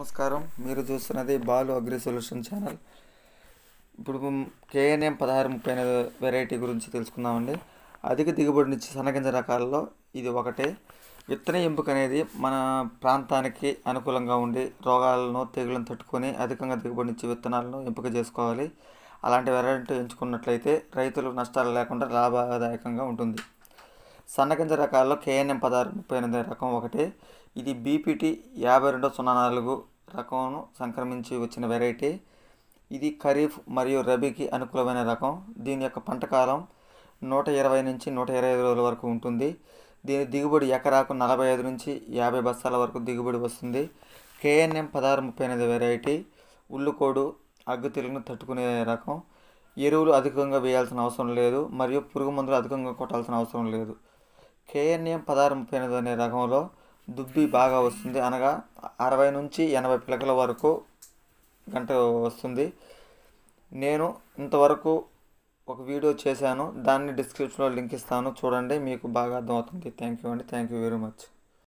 నమస్కారం మీరు చూస్తున్నది బాలు అగ్రి సొల్యూషన్ ఛానల్ ఇప్పుడు కేఎన్ఎం పదహారు ముప్పై ఎనిమిది వెరైటీ గురించి తెలుసుకుందామండి అధిక దిగుబడినిచ్చే సన్నగింజ రకాలలో ఇది ఒకటే విత్తన ఎంపిక అనేది మన ప్రాంతానికి అనుకూలంగా ఉండి రోగాలను తెగులను తట్టుకొని అధికంగా దిగుబడినిచ్చే విత్తనాలను ఎంపిక చేసుకోవాలి అలాంటి వెరైటీ ఎంచుకున్నట్లయితే రైతులు నష్టాలు లేకుండా లాభదాయకంగా ఉంటుంది సన్నగింజ రకాల్లో కేఎన్ఎం పదహారు ముప్పై ఎనిమిది రకం ఒకటి ఇది బీపీటీ యాభై రెండు సున్నా నాలుగు రకంను సంక్రమించి వచ్చిన వెరైటీ ఇది ఖరీఫ్ మరియు రబీకి అనుకూలమైన రకం దీని యొక్క పంట కాలం నూట ఇరవై నుంచి నూట ఇరవై ఐదు రోజుల వరకు ఉంటుంది దీని దిగుబడి ఎకరాకు నలభై ఐదు నుంచి యాభై బస్తాల వరకు దిగుబడి వస్తుంది కేఎన్ఎం పదహారు ముప్పై ఎనిమిది వెరైటీ ఉల్లుకోడు అగ్గు తెలుగును తట్టుకునే రకం ఎరువులు అధికంగా వేయాల్సిన అవసరం లేదు మరియు పురుగు మందులు అధికంగా కొట్టాల్సిన అవసరం లేదు కేఎన్ఎం పదహారు ముప్పై ఎనిమిది అనే రకంలో దుబ్బి బాగా వస్తుంది అనగా అరవై నుంచి ఎనభై పిలకల వరకు గంట వస్తుంది నేను ఇంతవరకు ఒక వీడియో చేశాను దాన్ని డిస్క్రిప్షన్లో లింక్ ఇస్తాను చూడండి మీకు బాగా అర్థమవుతుంది థ్యాంక్ యూ అండి థ్యాంక్ యూ వెరీ మచ్